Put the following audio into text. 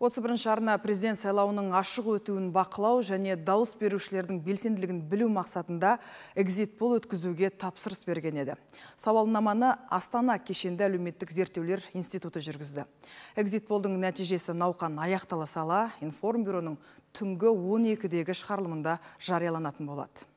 отыз бірінші арна президент сайлауының ашық өтуін бақылау және дауыс берушілердің белсенділігін білу мақсатында экзит өткізуге тапсырыс берген еді сауалнаманы астана кешенді әлеуметтік зерттеулер институты жүргізді экзит нәтижесі науқан аяқтала сала информбюроның түнгі 12-дегі шығарылымында жарияланатын болады